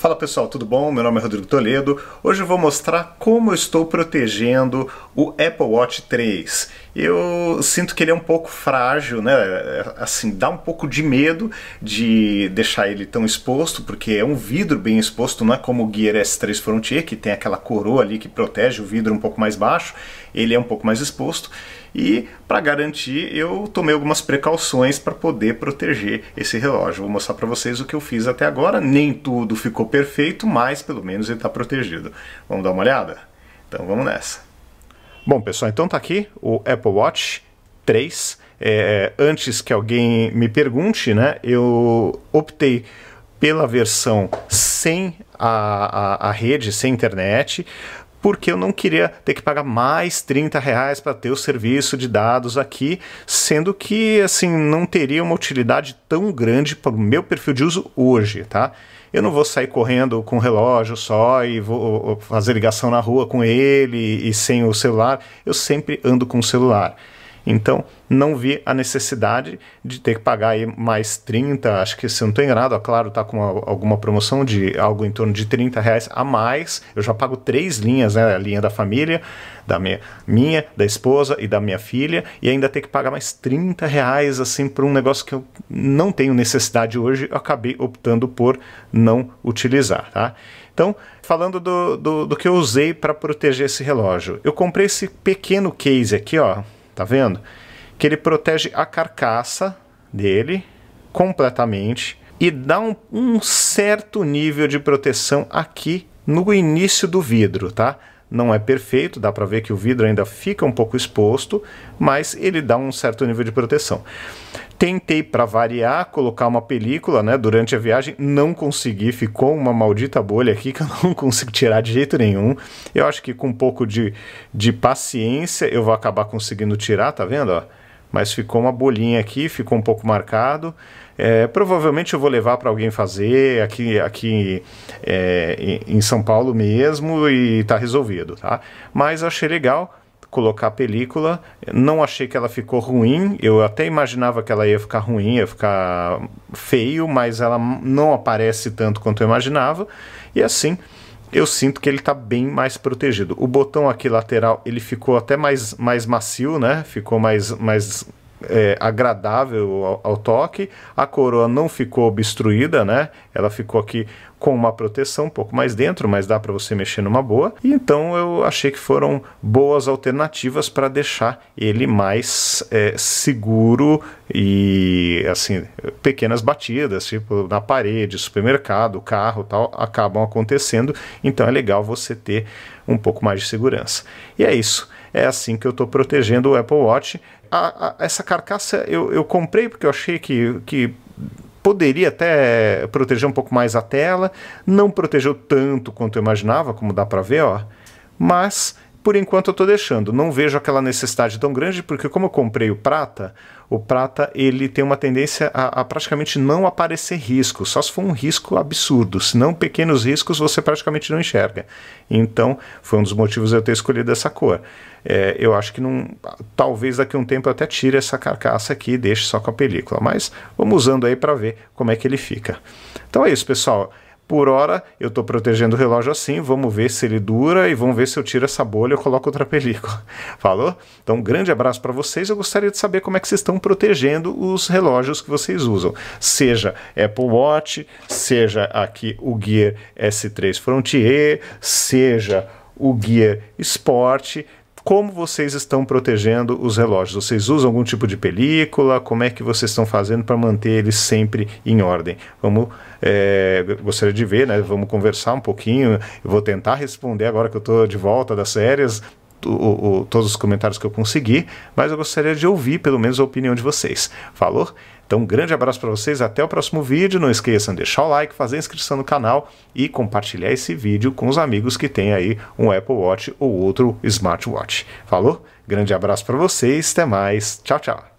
Fala pessoal, tudo bom? Meu nome é Rodrigo Toledo. Hoje eu vou mostrar como eu estou protegendo o Apple Watch 3 eu sinto que ele é um pouco frágil, né? É, assim, dá um pouco de medo de deixar ele tão exposto, porque é um vidro bem exposto, não é como o Gear S3 Frontier, que tem aquela coroa ali que protege o vidro um pouco mais baixo, ele é um pouco mais exposto. E para garantir, eu tomei algumas precauções para poder proteger esse relógio. Vou mostrar para vocês o que eu fiz até agora. Nem tudo ficou perfeito, mas pelo menos ele está protegido. Vamos dar uma olhada? Então vamos nessa. Bom, pessoal, então tá aqui o Apple Watch 3. É, antes que alguém me pergunte, né, eu optei pela versão sem a, a, a rede, sem internet, porque eu não queria ter que pagar mais 30 reais para ter o serviço de dados aqui, sendo que assim não teria uma utilidade tão grande para o meu perfil de uso hoje, tá? Eu não vou sair correndo com o relógio só e vou fazer ligação na rua com ele e sem o celular. Eu sempre ando com o celular. Então, não vi a necessidade de ter que pagar aí mais 30, acho que se eu não estou enganado, a Claro está com uma, alguma promoção de algo em torno de 30 reais a mais. Eu já pago três linhas, né? A linha da família, da minha, minha, da esposa e da minha filha, e ainda ter que pagar mais 30 reais assim por um negócio que eu não tenho necessidade hoje, eu acabei optando por não utilizar, tá? Então, falando do, do, do que eu usei para proteger esse relógio, eu comprei esse pequeno case aqui, ó, tá vendo? Que ele protege a carcaça dele completamente e dá um, um certo nível de proteção aqui no início do vidro, tá? não é perfeito, dá para ver que o vidro ainda fica um pouco exposto, mas ele dá um certo nível de proteção. Tentei para variar colocar uma película, né, durante a viagem, não consegui, ficou uma maldita bolha aqui que eu não consigo tirar de jeito nenhum. Eu acho que com um pouco de, de paciência eu vou acabar conseguindo tirar, tá vendo, ó? mas ficou uma bolinha aqui, ficou um pouco marcado. É, provavelmente eu vou levar para alguém fazer aqui, aqui é, em São Paulo mesmo e está resolvido, tá? Mas achei legal colocar a película, não achei que ela ficou ruim, eu até imaginava que ela ia ficar ruim, ia ficar feio, mas ela não aparece tanto quanto eu imaginava, e assim eu sinto que ele está bem mais protegido. O botão aqui lateral, ele ficou até mais, mais macio, né? Ficou mais, mais é, agradável ao, ao, toque. A coroa não ficou obstruída, né? Ela ficou aqui com uma proteção um pouco mais dentro, mas dá para você mexer numa boa. Então eu achei que foram boas alternativas para deixar ele mais é, seguro e assim pequenas batidas, tipo na parede, supermercado, carro, tal, acabam acontecendo. Então é legal você ter um pouco mais de segurança. E é isso. É assim que eu estou protegendo o Apple Watch. A, a, essa carcaça eu, eu comprei porque eu achei que, que poderia até proteger um pouco mais a tela. Não protegeu tanto quanto eu imaginava, como dá para ver, ó. Mas por enquanto eu estou deixando. Não vejo aquela necessidade tão grande, porque como eu comprei o prata, o prata ele tem uma tendência a, a praticamente não aparecer risco, só se for um risco absurdo. Se não, pequenos riscos você praticamente não enxerga. Então, foi um dos motivos eu ter escolhido essa cor. É, eu acho que não, talvez daqui a um tempo eu até tire essa carcaça aqui e deixe só com a película, mas vamos usando aí para ver como é que ele fica. Então é isso, pessoal. Por hora, eu estou protegendo o relógio assim, vamos ver se ele dura e vamos ver se eu tiro essa bolha e coloco outra película. Falou? Então, um grande abraço para vocês. Eu gostaria de saber como é que vocês estão protegendo os relógios que vocês usam. Seja Apple Watch, seja aqui o Gear S3 Frontier, seja o Gear Sport, como vocês estão protegendo os relógios? Vocês usam algum tipo de película? Como é que vocês estão fazendo para manter eles sempre em ordem? Vamos, é, gostaria de ver, né? Vamos conversar um pouquinho. Eu vou tentar responder agora que eu estou de volta das séries O, o, todos os comentários que eu consegui, mas eu gostaria de ouvir pelo menos a opinião de vocês. Falou? Então, um grande abraço para vocês, até o próximo vídeo. Não esqueçam de deixar o like, fazer inscrição no canal e compartilhar esse vídeo com os amigos que têm aí um Apple Watch ou outro smartwatch. Falou? Grande abraço para vocês, até mais. Tchau, tchau.